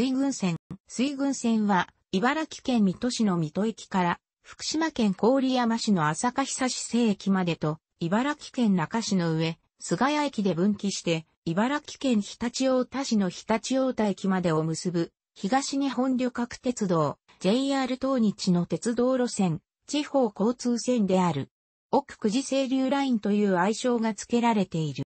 水軍線。水軍線は、茨城県水戸市の水戸駅から、福島県郡山市の朝霞久市西駅までと、茨城県中市の上、菅谷駅で分岐して、茨城県日立大田市の日立大田駅までを結ぶ、東日本旅客鉄道、JR 東日の鉄道路線、地方交通線である。奥久慈清流ラインという愛称が付けられている。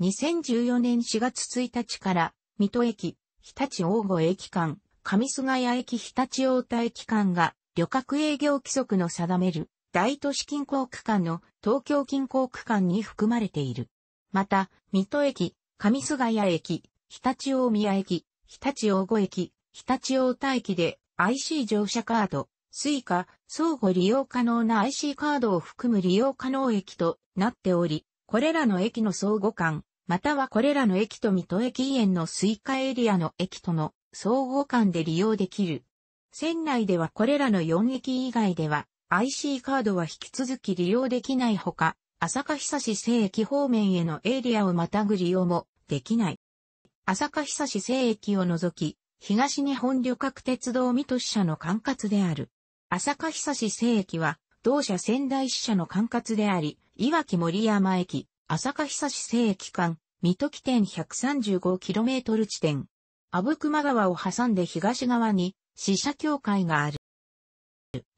2014年4月1日から、水戸駅、日立大郷駅間、上菅谷駅日立大田駅間が旅客営業規則の定める大都市近郊区間の東京近郊区間に含まれている。また、水戸駅、上菅谷駅、日立大宮駅、日立大郷駅、日立大田駅で IC 乗車カード、スイカ、相互利用可能な IC カードを含む利用可能駅となっており、これらの駅の相互間、またはこれらの駅と水戸駅園のスイカエリアの駅との総合間で利用できる。船内ではこれらの4駅以外では IC カードは引き続き利用できないほか、朝霞久市西駅方面へのエリアをまたぐ利用もできない。朝霞久市西駅を除き、東日本旅客鉄道水戸支社の管轄である。朝霞久市西駅は、同社仙台支社の管轄であり、いわき森山駅、朝霞久市西駅間、水戸起点 135km 地点。阿武隈川を挟んで東側に、死者協会がある。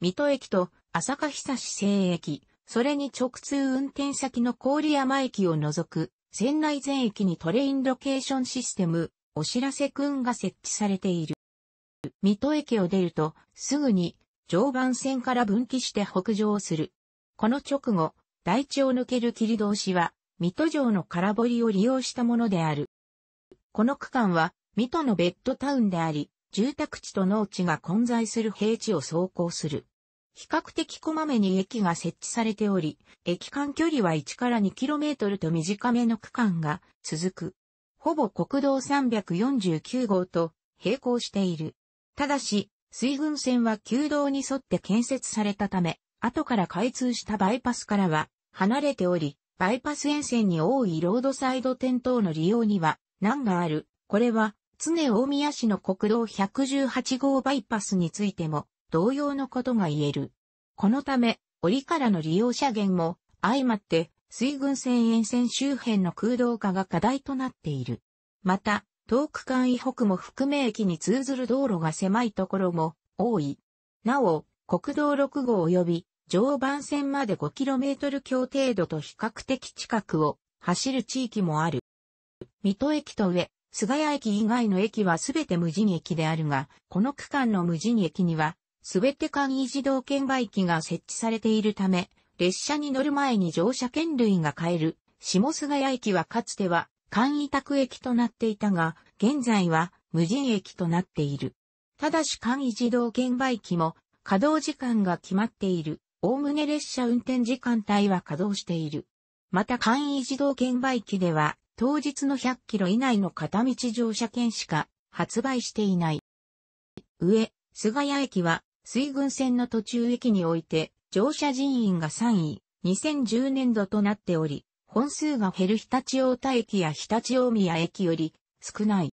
水戸駅と朝霞久市西駅、それに直通運転先の郡山駅を除く、船内全駅にトレインロケーションシステム、お知らせくんが設置されている。水戸駅を出ると、すぐに、常磐線から分岐して北上する。この直後、台地を抜ける切通しは、水戸城の空堀を利用したものである。この区間は、水戸のベッドタウンであり、住宅地と農地が混在する平地を走行する。比較的こまめに駅が設置されており、駅間距離は1から 2km と短めの区間が続く。ほぼ国道349号と並行している。ただし、水軍線は旧道に沿って建設されたため、後から開通したバイパスからは離れており、バイパス沿線に多いロードサイド店等の利用には難がある。これは、常大宮市の国道118号バイパスについても同様のことが言える。このため、折からの利用者減も相まって水軍線沿線周辺の空洞化が課題となっている。また、東区間以北も含め駅に通ずる道路が狭いところも多い。なお、国道6号及び常磐線まで 5km 強程度と比較的近くを走る地域もある。水戸駅と上、菅谷駅以外の駅はすべて無人駅であるが、この区間の無人駅には、すべて簡易自動券売機が設置されているため、列車に乗る前に乗車券類が買える、下菅谷駅はかつては簡易宅駅となっていたが、現在は無人駅となっている。ただし簡易自動券売機も稼働時間が決まっている。おおむね列車運転時間帯は稼働している。また簡易自動券売機では、当日の100キロ以内の片道乗車券しか発売していない。上、菅谷駅は、水軍線の途中駅において、乗車人員が3位、2010年度となっており、本数が減る日立大田駅や日立大宮駅より少ない。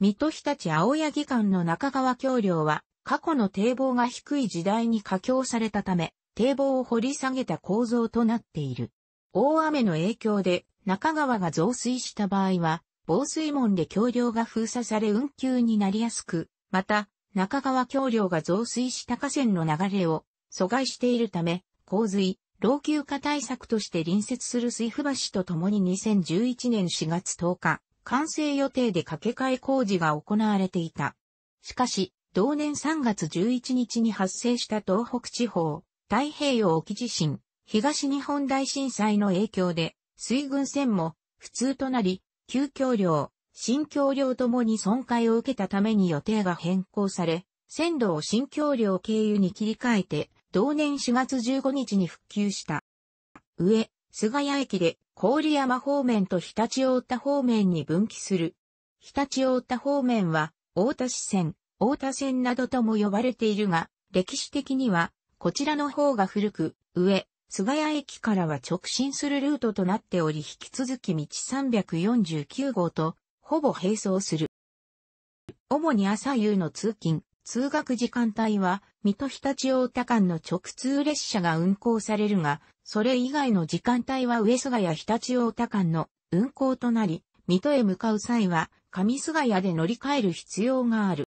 水戸日立青柳間の中川橋梁は、過去の堤防が低い時代に架橋されたため、堤防を掘り下げた構造となっている。大雨の影響で中川が増水した場合は、防水門で橋梁が封鎖され運休になりやすく、また、中川橋梁が増水した河川の流れを阻害しているため、洪水、老朽化対策として隣接する水府橋とともに2011年4月10日、完成予定で掛け替え工事が行われていた。しかし、同年3月11日に発生した東北地方、太平洋沖地震、東日本大震災の影響で、水軍船も普通となり、旧橋梁、新橋梁ともに損壊を受けたために予定が変更され、線路を新橋梁経由に切り替えて、同年4月15日に復旧した。上、菅谷駅で郡山方面と常陸太田方面に分岐する。常陸太田方面は、太田市線、大田線などとも呼ばれているが、歴史的には、こちらの方が古く、上、菅谷駅からは直進するルートとなっており引き続き道349号と、ほぼ並走する。主に朝夕の通勤、通学時間帯は、水戸日立大田間の直通列車が運行されるが、それ以外の時間帯は上菅谷日立大田間の運行となり、水戸へ向かう際は、上菅谷で乗り換える必要がある。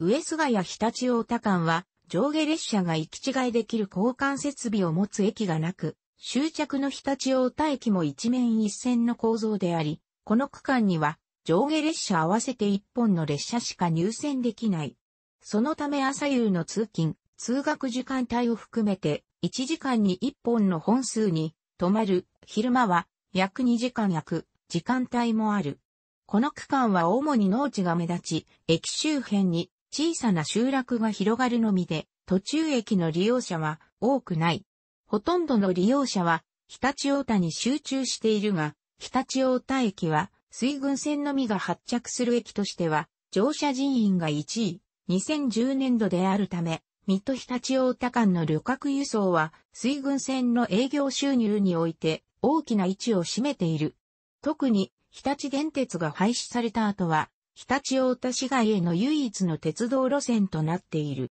上菅谷日立大田間は、上下列車が行き違いできる交換設備を持つ駅がなく、終着の日立大田駅も一面一線の構造であり、この区間には上下列車合わせて一本の列車しか入線できない。そのため朝夕の通勤、通学時間帯を含めて1時間に1本の本数に止まる昼間は約2時間約時間帯もある。この区間は主に農地が目立ち、駅周辺に小さな集落が広がるのみで、途中駅の利用者は多くない。ほとんどの利用者は、日立太田に集中しているが、日立太田駅は、水軍線のみが発着する駅としては、乗車人員が1位、2010年度であるため、水戸日立太田間の旅客輸送は、水軍線の営業収入において、大きな位置を占めている。特に、日立電鉄が廃止された後は、日立大田市街への唯一の鉄道路線となっている。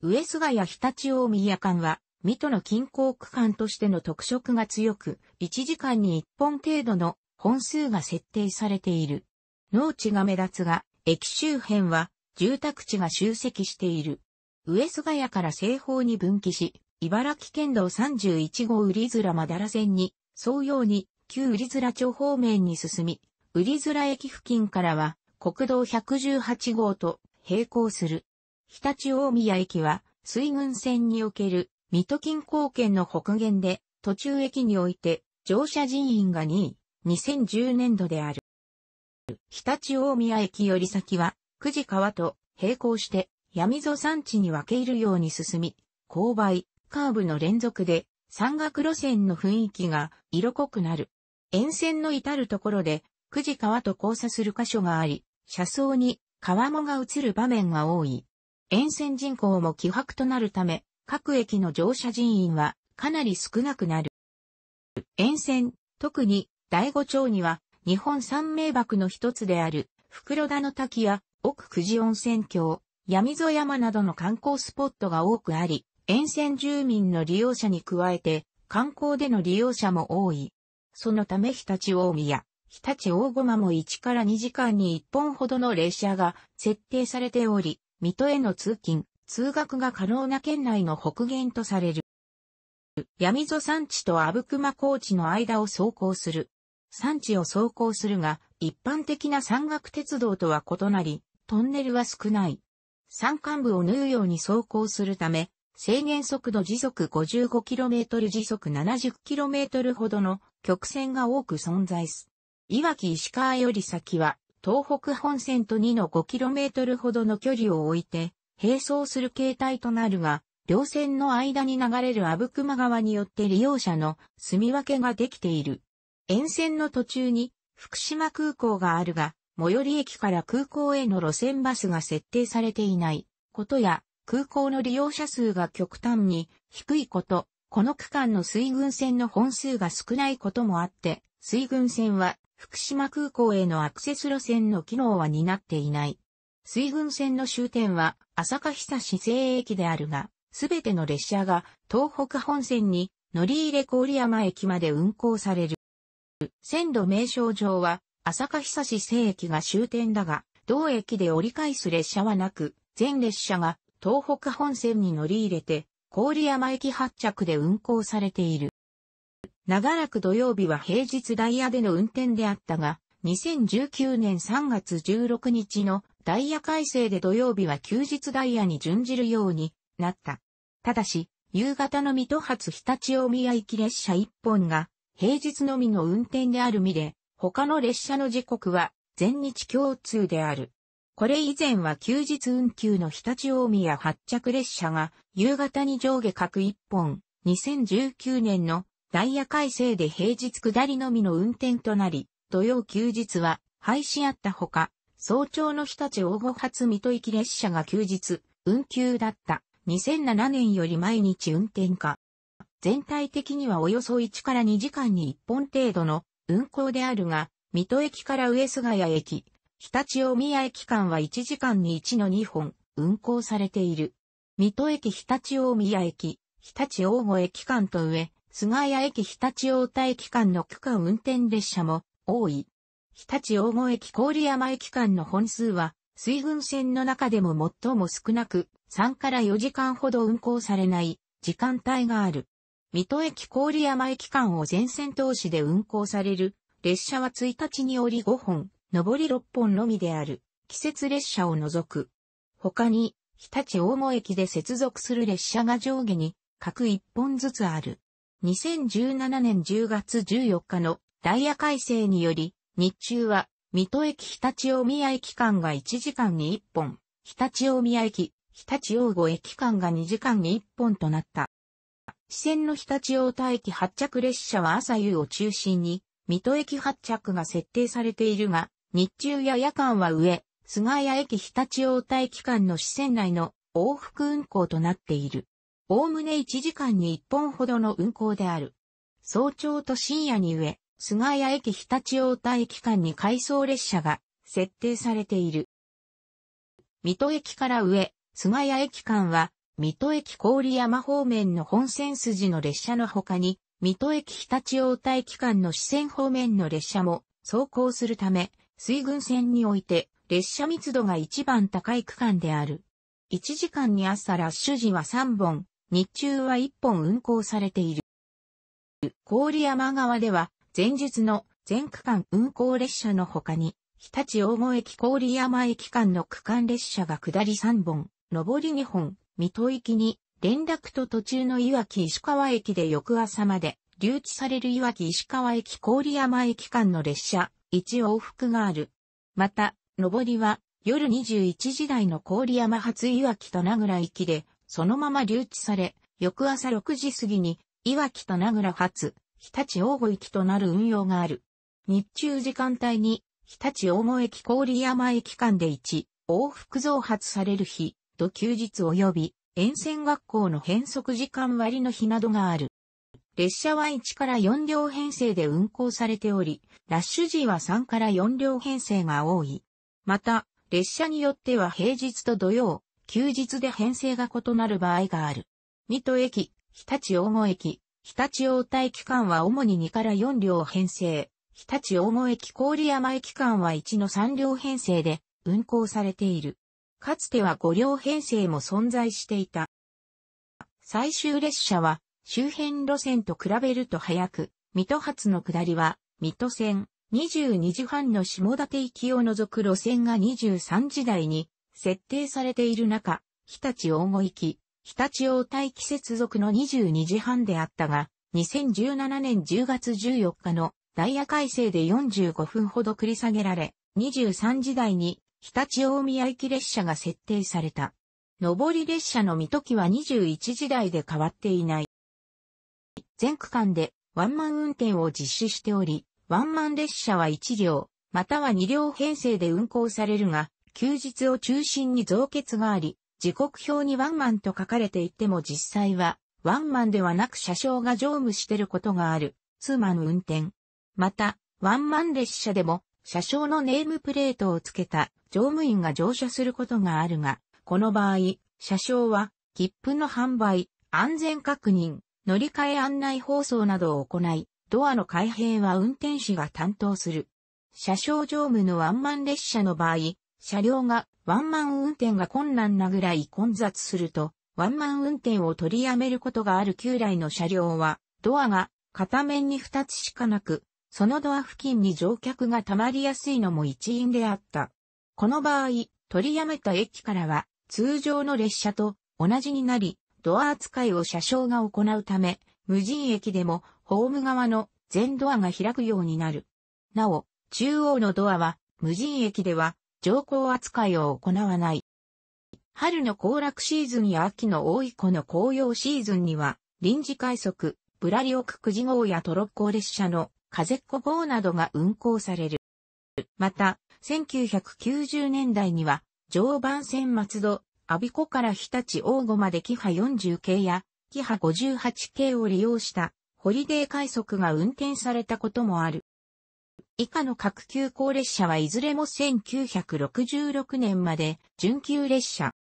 上菅谷日立大宮間は、水戸の近郊区間としての特色が強く、1時間に1本程度の本数が設定されている。農地が目立つが、駅周辺は住宅地が集積している。上菅谷から西方に分岐し、茨城県道31号瓜面まだら線に、総用に旧瓜面町方面に進み、瓜面駅付近からは国道118号と並行する。日立大宮駅は、水軍線における、水戸近郊圏の北限で、途中駅において、乗車人員が2位、2010年度である。日立大宮駅より先は、久慈川と並行して、闇蔵山地に分け入るように進み、勾配、カーブの連続で、山岳路線の雰囲気が色濃くなる。沿線の至るところで、久慈川と交差する箇所があり、車窓に川面が映る場面が多い。沿線人口も希薄となるため、各駅の乗車人員はかなり少なくなる。沿線、特に第五町には日本三名瀑の一つである袋田の滝や奥久慈温泉郷、闇添山などの観光スポットが多くあり、沿線住民の利用者に加えて観光での利用者も多い。そのため日立大宮、日立大駒も1から2時間に1本ほどの列車が設定されており、水戸への通勤、通学が可能な県内の北限とされる。闇溝山地と阿武隈高地の間を走行する。山地を走行するが、一般的な山岳鉄道とは異なり、トンネルは少ない。山間部を縫うように走行するため、制限速度時速 55km 時速 70km ほどの曲線が多く存在す。いわき石川より先は、東北本線と2の 5km ほどの距離を置いて、並走する形態となるが、両線の間に流れる阿武隈川によって利用者の住み分けができている。沿線の途中に福島空港があるが、最寄り駅から空港への路線バスが設定されていないことや、空港の利用者数が極端に低いこと、この区間の水軍線の本数が少ないこともあって、水軍線は福島空港へのアクセス路線の機能は担っていない。水軍線の終点は朝霞久市西駅であるが、すべての列車が東北本線に乗り入れ郡山駅まで運行される。線路名称上は朝霞久市西駅が終点だが、同駅で折り返す列車はなく、全列車が東北本線に乗り入れて、郡山駅発着で運行されている。長らく土曜日は平日ダイヤでの運転であったが、2019年3月16日のダイヤ改正で土曜日は休日ダイヤに準じるようになった。ただし、夕方のみと初日立大宮行き列車1本が平日のみの運転であるみで、他の列車の時刻は全日共通である。これ以前は休日運休の日立大宮発着列車が夕方に上下各1本、2019年のダイヤ改正で平日下りのみの運転となり、土曜休日は廃止あったほか、早朝の日立大御発水戸行き列車が休日、運休だった2007年より毎日運転化。全体的にはおよそ1から2時間に1本程度の運行であるが、水戸駅から上菅谷駅、日立大宮駅間は1時間に1の2本運行されている。水戸駅日立大宮駅、日立大御駅間と上、菅谷駅日立大田駅間の区間運転列車も多い。日立大後駅郡山駅間の本数は、水軍線の中でも最も少なく、3から4時間ほど運行されない時間帯がある。水戸駅郡山駅間を全線通しで運行される列車は1日に折り5本、上り6本のみである季節列車を除く。他に、日立大後駅で接続する列車が上下に各1本ずつある。2017年10月14日のダイヤ改正により、日中は、水戸駅日立大宮駅間が1時間に1本、日立大宮駅、日立大後駅間が2時間に1本となった。支線の日立大田駅発着列車は朝夕を中心に、水戸駅発着が設定されているが、日中や夜間は上、菅谷駅日立大田駅間の支線内の往復運行となっている。おおむね1時間に1本ほどの運行である。早朝と深夜に上、菅谷駅日立大田駅間に回送列車が設定されている。水戸駅から上、菅谷駅間は、水戸駅郡山方面の本線筋の列車の他に、水戸駅日立大田駅間の四川方面の列車も走行するため、水軍線において列車密度が一番高い区間である。1時間に朝ラッシュ時は3本、日中は1本運行されている。郡山側では、前述の全区間運行列車の他に、日立大郷駅郡山駅間の区間列車が下り3本、上り2本、水戸行きに、連絡と途中の岩木石川駅で翌朝まで、留置される岩木石川駅郡山駅間の列車、1往復がある。また、上りは、夜21時台の郡山発岩木と名倉行きで、そのまま留置され、翌朝6時過ぎに、いわきと名倉発、日立大郷駅となる運用がある。日中時間帯に、日立大郷駅郡山駅間で1、往復増発される日、と休日及び、沿線学校の変則時間割の日などがある。列車は1から4両編成で運行されており、ラッシュ時は3から4両編成が多い。また、列車によっては平日と土曜、休日で編成が異なる場合がある。水戸駅、日立大郷駅、日立大田駅間は主に2から4両編成、日立大郷駅郡山駅間は1の3両編成で運行されている。かつては5両編成も存在していた。最終列車は周辺路線と比べると早く、水戸発の下りは、水戸線22時半の下館行きを除く路線が23時台に設定されている中、日立大後行き、日立大待機接続の22時半であったが、2017年10月14日のダイヤ改正で45分ほど繰り下げられ、23時台に日立大宮行き列車が設定された。上り列車の見時は21時台で変わっていない。全区間でワンマン運転を実施しており、ワンマン列車は1両、または2両編成で運行されるが、休日を中心に増結があり、時刻表にワンマンと書かれていても実際は、ワンマンではなく車掌が乗務してることがある、ツーマン運転。また、ワンマン列車でも、車掌のネームプレートをつけた乗務員が乗車することがあるが、この場合、車掌は、切符の販売、安全確認、乗り換え案内放送などを行い、ドアの開閉は運転士が担当する。車掌乗務のワンマン列車の場合、車両がワンマン運転が困難なぐらい混雑すると、ワンマン運転を取りやめることがある旧来の車両は、ドアが片面に2つしかなく、そのドア付近に乗客が溜まりやすいのも一因であった。この場合、取りやめた駅からは、通常の列車と同じになり、ドア扱いを車掌が行うため、無人駅でもホーム側の全ドアが開くようになる。なお、中央のドアは、無人駅では上皇扱いを行わない。春の行楽シーズンや秋の大井湖の紅葉シーズンには、臨時快速、ブラリオク9時号やトロッコ列車の風っ子号などが運行される。また、1990年代には、常磐線松戸、阿鼻子から日立大後までキハ40系や、キハ58系を利用した、ホリデー快速が運転されたこともある。以下の各急行列車はいずれも1966年まで準急列車。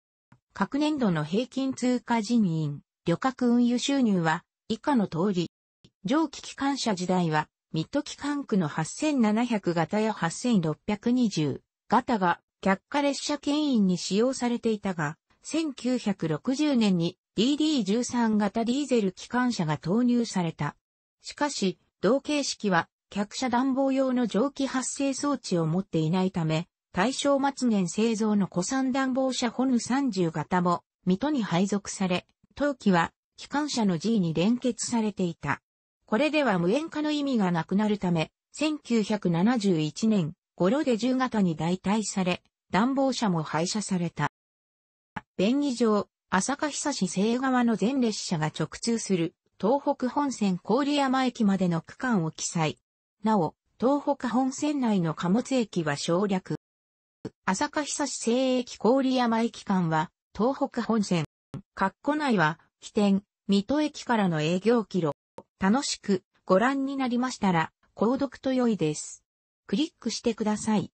各年度の平均通過人員、旅客運輸収入は以下の通り。蒸気機関車時代は、ミッド機関区の8700型や8620型が客貨列車牽引に使用されていたが、1960年に DD13 型ディーゼル機関車が投入された。しかし、同形式は客車暖房用の蒸気発生装置を持っていないため、大正末年製造の古参暖房車ホヌ30型も、水戸に配属され、当機は、機関車の G に連結されていた。これでは無縁化の意味がなくなるため、1971年、頃で10型に代替され、暖房車も廃車された。便宜上、朝霞久市西側の全列車が直通する東北本線郡山駅までの区間を記載。なお、東北本線内の貨物駅は省略。朝霞久志西駅郡山駅間は、東北本線。括弧内は、起点、水戸駅からの営業キロ。楽しくご覧になりましたら、購読と良いです。クリックしてください。